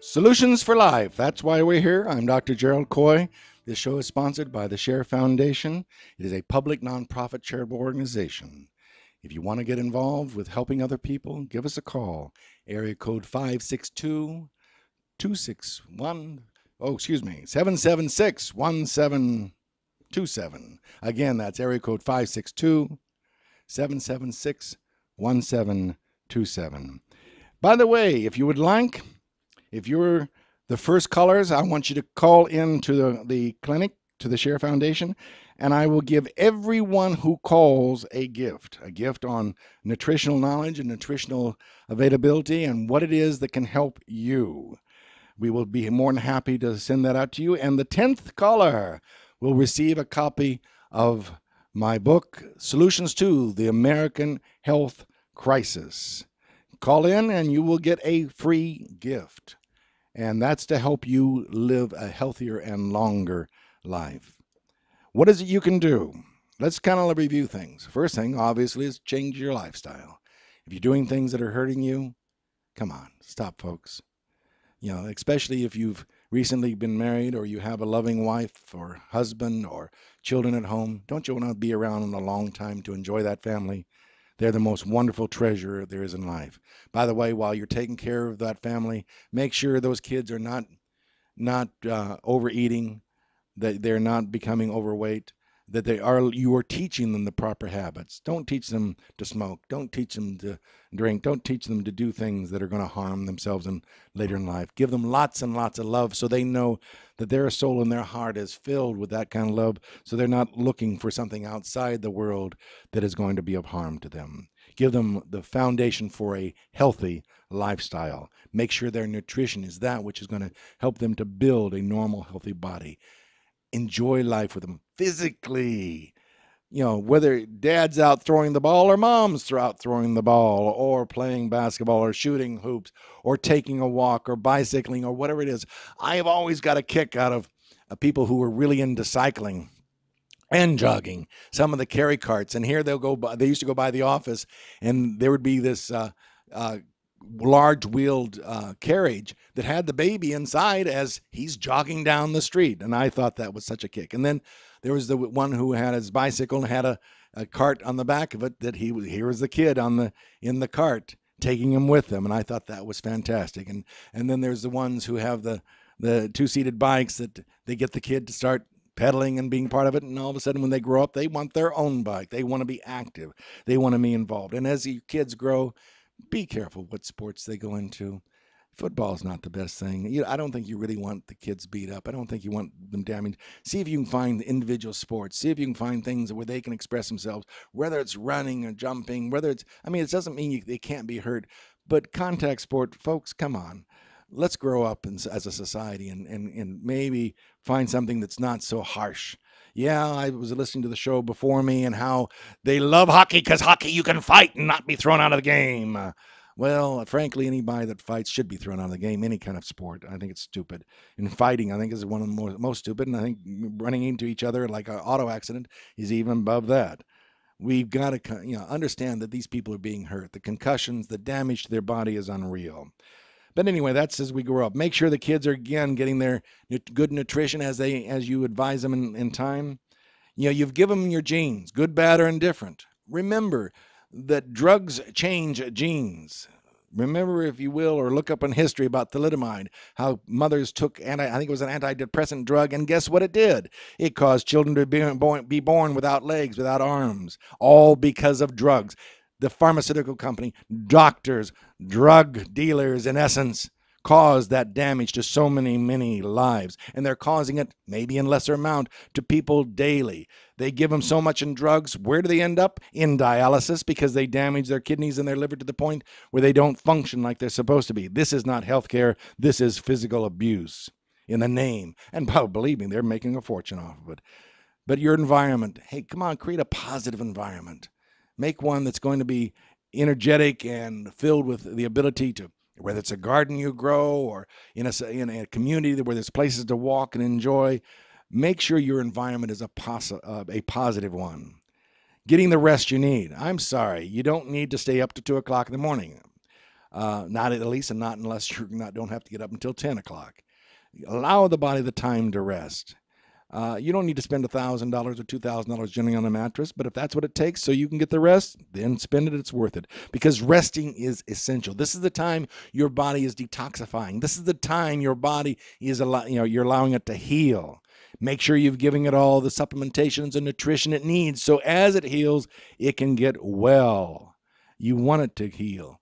Solutions for Life. That's why we're here. I'm Dr. Gerald Coy. This show is sponsored by the Share Foundation. It is a public nonprofit charitable organization. If you want to get involved with helping other people, give us a call. Area code 562 261. Oh, excuse me, 776 1727. Again, that's area code 562 776 1727. By the way, if you would like, if you're the first callers, I want you to call in to the, the clinic, to the Share Foundation and I will give everyone who calls a gift a gift on nutritional knowledge and nutritional availability and what it is that can help you. We will be more than happy to send that out to you. And the 10th caller will receive a copy of my book, Solutions to the American Health Crisis. Call in and you will get a free gift. And that's to help you live a healthier and longer life. What is it you can do? Let's kind of review things. First thing, obviously, is change your lifestyle. If you're doing things that are hurting you, come on, stop, folks. You know, especially if you've recently been married or you have a loving wife or husband or children at home, don't you want to be around in a long time to enjoy that family? They're the most wonderful treasure there is in life. By the way, while you're taking care of that family, make sure those kids are not not uh, overeating, that they're not becoming overweight that they are you are teaching them the proper habits don't teach them to smoke don't teach them to drink don't teach them to do things that are going to harm themselves and later in life give them lots and lots of love so they know that their soul and their heart is filled with that kind of love so they're not looking for something outside the world that is going to be of harm to them give them the foundation for a healthy lifestyle make sure their nutrition is that which is going to help them to build a normal healthy body enjoy life with them physically. You know, whether dad's out throwing the ball or mom's out throwing the ball or playing basketball or shooting hoops or taking a walk or bicycling or whatever it is, I have always got a kick out of uh, people who are really into cycling and jogging. Some of the carry carts, and here they'll go. By, they used to go by the office, and there would be this uh, uh, large wheeled uh, carriage that had the baby inside as he's jogging down the street. And I thought that was such a kick. And then there was the one who had his bicycle and had a, a cart on the back of it that he was, here was the kid on the, in the cart taking him with them. And I thought that was fantastic. And, and then there's the ones who have the, the two seated bikes that they get the kid to start pedaling and being part of it. And all of a sudden, when they grow up, they want their own bike. They want to be active. They want to be involved. And as your kids grow, be careful what sports they go into. Football's not the best thing. You I don't think you really want the kids beat up. I don't think you want them damaged. See if you can find the individual sports. See if you can find things where they can express themselves, whether it's running or jumping, whether it's, I mean, it doesn't mean you, they can't be hurt, but contact sport, folks, come on. Let's grow up as a society and, and, and maybe find something that's not so harsh yeah, I was listening to the show before me and how they love hockey because hockey you can fight and not be thrown out of the game. well, frankly, anybody that fights should be thrown out of the game, any kind of sport. I think it's stupid. And fighting, I think, is one of the more, most stupid. And I think running into each other like an auto accident is even above that. We've got to you know, understand that these people are being hurt. The concussions, the damage to their body is unreal. But anyway, that's as we grow up. Make sure the kids are again getting their good nutrition as they as you advise them in, in time. You know, you've given them your genes, good, bad, or indifferent. Remember that drugs change genes. Remember, if you will, or look up in history about thalidomide, how mothers took anti, I think it was an antidepressant drug, and guess what it did? It caused children to be born, be born without legs, without arms, all because of drugs the pharmaceutical company, doctors, drug dealers, in essence, caused that damage to so many, many lives. And they're causing it, maybe in lesser amount, to people daily. They give them so much in drugs. Where do they end up? In dialysis because they damage their kidneys and their liver to the point where they don't function like they're supposed to be. This is not healthcare. This is physical abuse in the name. And by believing they're making a fortune off of it. But your environment, hey, come on, create a positive environment make one that's going to be energetic and filled with the ability to whether it's a garden you grow or in a, in a community where there's places to walk and enjoy make sure your environment is a, pos- uh, a positive one getting the rest you need i'm sorry you don't need to stay up to 2 o'clock in the morning uh, not at least and not unless you not, don't have to get up until 10 o'clock allow the body the time to rest uh, you don't need to spend $1,000 or $2,000 generally on a mattress, but if that's what it takes so you can get the rest, then spend it. It's worth it because resting is essential. This is the time your body is detoxifying. This is the time your body is, allow- you know, you're allowing it to heal. Make sure you've given it all the supplementations and nutrition it needs so as it heals, it can get well. You want it to heal.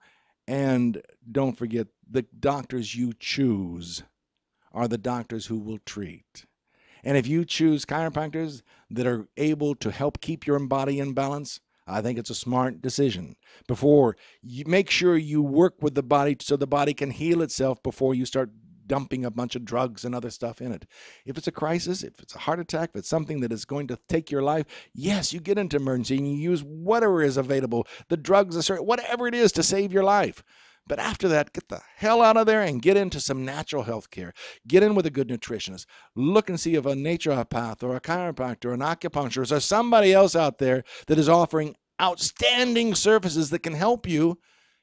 And don't forget, the doctors you choose are the doctors who will treat. And if you choose chiropractors that are able to help keep your body in balance, I think it's a smart decision. Before you make sure you work with the body so the body can heal itself before you start dumping a bunch of drugs and other stuff in it. If it's a crisis, if it's a heart attack, if it's something that is going to take your life, yes, you get into emergency and you use whatever is available, the drugs, whatever it is to save your life. But after that, get the hell out of there and get into some natural health care. Get in with a good nutritionist. Look and see if a naturopath or a chiropractor or an acupuncturist or somebody else out there that is offering outstanding services that can help you,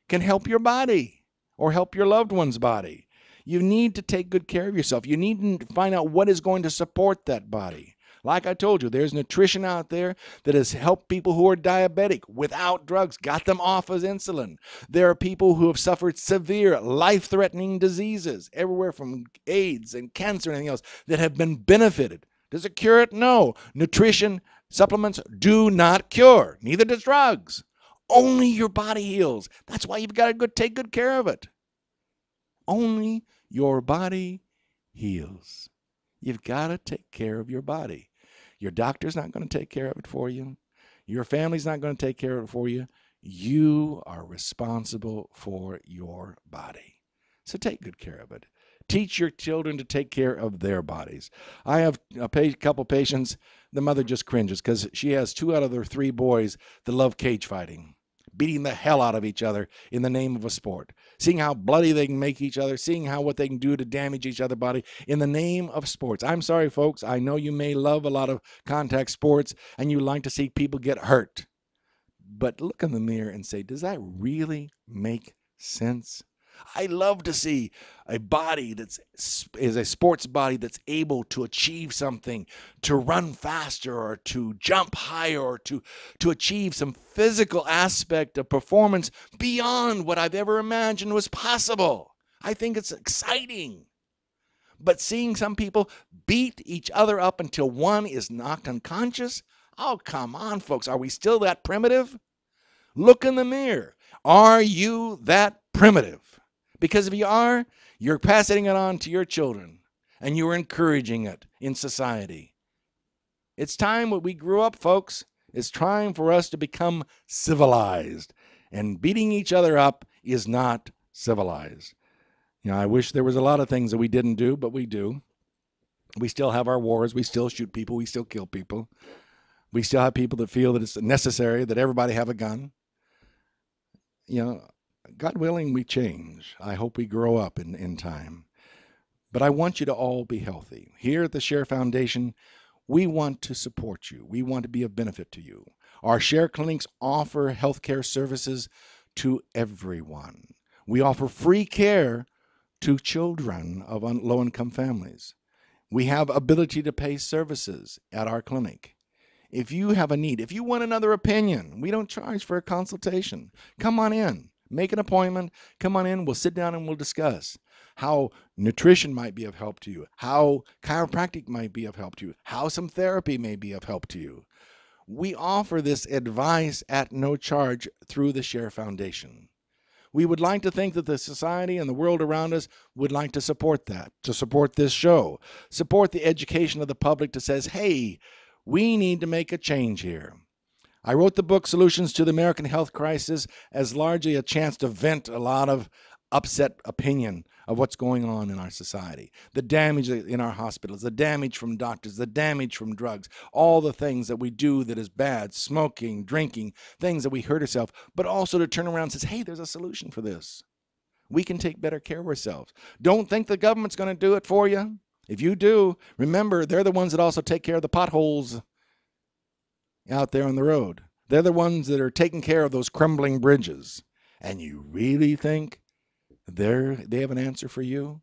can help your body or help your loved one's body. You need to take good care of yourself. You need to find out what is going to support that body. Like I told you, there's nutrition out there that has helped people who are diabetic without drugs, got them off of insulin. There are people who have suffered severe, life threatening diseases, everywhere from AIDS and cancer and anything else, that have been benefited. Does it cure it? No. Nutrition supplements do not cure, neither does drugs. Only your body heals. That's why you've got to take good care of it. Only your body heals. You've got to take care of your body. Your doctor's not going to take care of it for you. Your family's not going to take care of it for you. You are responsible for your body. So take good care of it. Teach your children to take care of their bodies. I have a couple patients, the mother just cringes because she has two out of their three boys that love cage fighting beating the hell out of each other in the name of a sport, seeing how bloody they can make each other, seeing how what they can do to damage each other body in the name of sports. I'm sorry, folks. I know you may love a lot of contact sports and you like to see people get hurt, but look in the mirror and say, does that really make sense? I love to see a body that's is a sports body that's able to achieve something, to run faster or to jump higher or to to achieve some physical aspect of performance beyond what I've ever imagined was possible. I think it's exciting. But seeing some people beat each other up until one is knocked unconscious, oh come on folks, are we still that primitive? Look in the mirror. Are you that primitive? Because if you are, you're passing it on to your children and you're encouraging it in society. It's time what we grew up, folks. It's time for us to become civilized. And beating each other up is not civilized. You know, I wish there was a lot of things that we didn't do, but we do. We still have our wars. We still shoot people. We still kill people. We still have people that feel that it's necessary that everybody have a gun. You know, God willing, we change. I hope we grow up in, in time. But I want you to all be healthy. Here at the Share Foundation, we want to support you. We want to be of benefit to you. Our Share clinics offer healthcare services to everyone. We offer free care to children of low income families. We have ability to pay services at our clinic. If you have a need, if you want another opinion, we don't charge for a consultation. Come on in. Make an appointment. Come on in. We'll sit down and we'll discuss how nutrition might be of help to you, how chiropractic might be of help to you, how some therapy may be of help to you. We offer this advice at no charge through the Share Foundation. We would like to think that the society and the world around us would like to support that, to support this show, support the education of the public to says, hey, we need to make a change here. I wrote the book Solutions to the American Health Crisis as largely a chance to vent a lot of upset opinion of what's going on in our society, the damage in our hospitals, the damage from doctors, the damage from drugs, all the things that we do that is bad, smoking, drinking, things that we hurt ourselves, but also to turn around and says, hey, there's a solution for this. We can take better care of ourselves. Don't think the government's going to do it for you. If you do, remember, they're the ones that also take care of the potholes out there on the road. They're the ones that are taking care of those crumbling bridges. And you really think they're, they have an answer for you?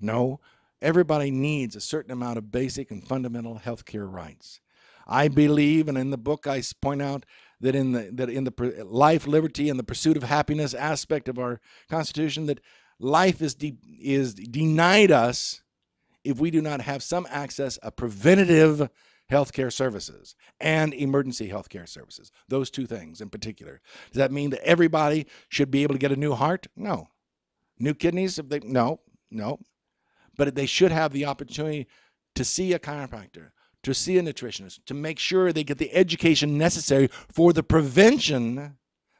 No. Everybody needs a certain amount of basic and fundamental health care rights. I believe, and in the book I point out that in the that in the life, liberty, and the pursuit of happiness aspect of our Constitution, that life is de is denied us if we do not have some access, a preventative healthcare services and emergency healthcare services, those two things in particular. Does that mean that everybody should be able to get a new heart? No. New kidneys? If they, no, no. But they should have the opportunity to see a chiropractor, to see a nutritionist, to make sure they get the education necessary for the prevention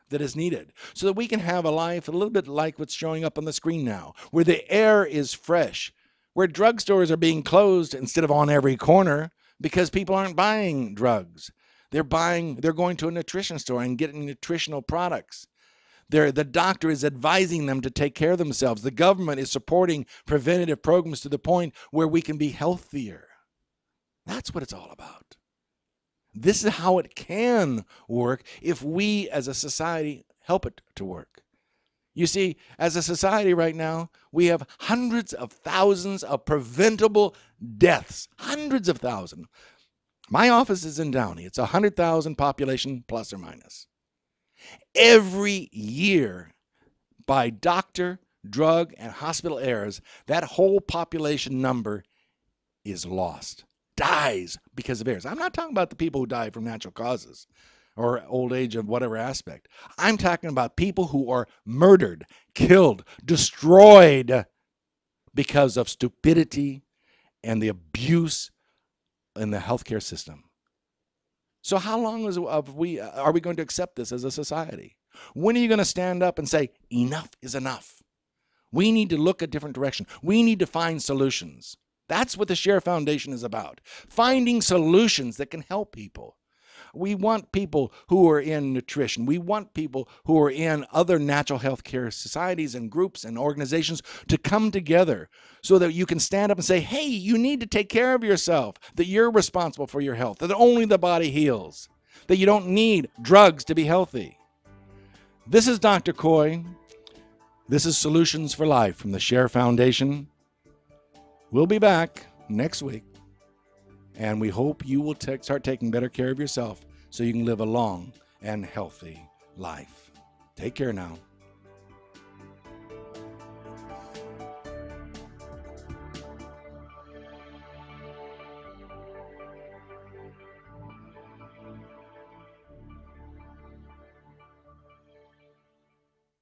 that is needed so that we can have a life a little bit like what's showing up on the screen now, where the air is fresh, where drugstores are being closed instead of on every corner, because people aren't buying drugs. They're buying, they're going to a nutrition store and getting nutritional products. They're, the doctor is advising them to take care of themselves. The government is supporting preventative programs to the point where we can be healthier. That's what it's all about. This is how it can work if we as a society help it to work. You see, as a society right now, we have hundreds of thousands of preventable deaths, hundreds of thousands. My office is in Downey. It's 100,000 population, plus or minus. Every year, by doctor, drug, and hospital errors, that whole population number is lost, dies because of errors. I'm not talking about the people who die from natural causes or old age of whatever aspect. I'm talking about people who are murdered, killed, destroyed because of stupidity and the abuse in the healthcare system. So how long is, we, are we going to accept this as a society? When are you going to stand up and say, enough is enough? We need to look a different direction. We need to find solutions. That's what the Share Foundation is about. Finding solutions that can help people. We want people who are in nutrition. We want people who are in other natural health care societies and groups and organizations to come together so that you can stand up and say, hey, you need to take care of yourself, that you're responsible for your health, that only the body heals, that you don't need drugs to be healthy. This is Dr. Coy. This is Solutions for Life from the Share Foundation. We'll be back next week. And we hope you will te- start taking better care of yourself so you can live a long and healthy life. Take care now.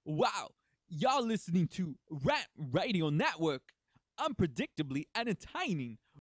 Wow, y'all listening to Rat Radio Network, unpredictably entertaining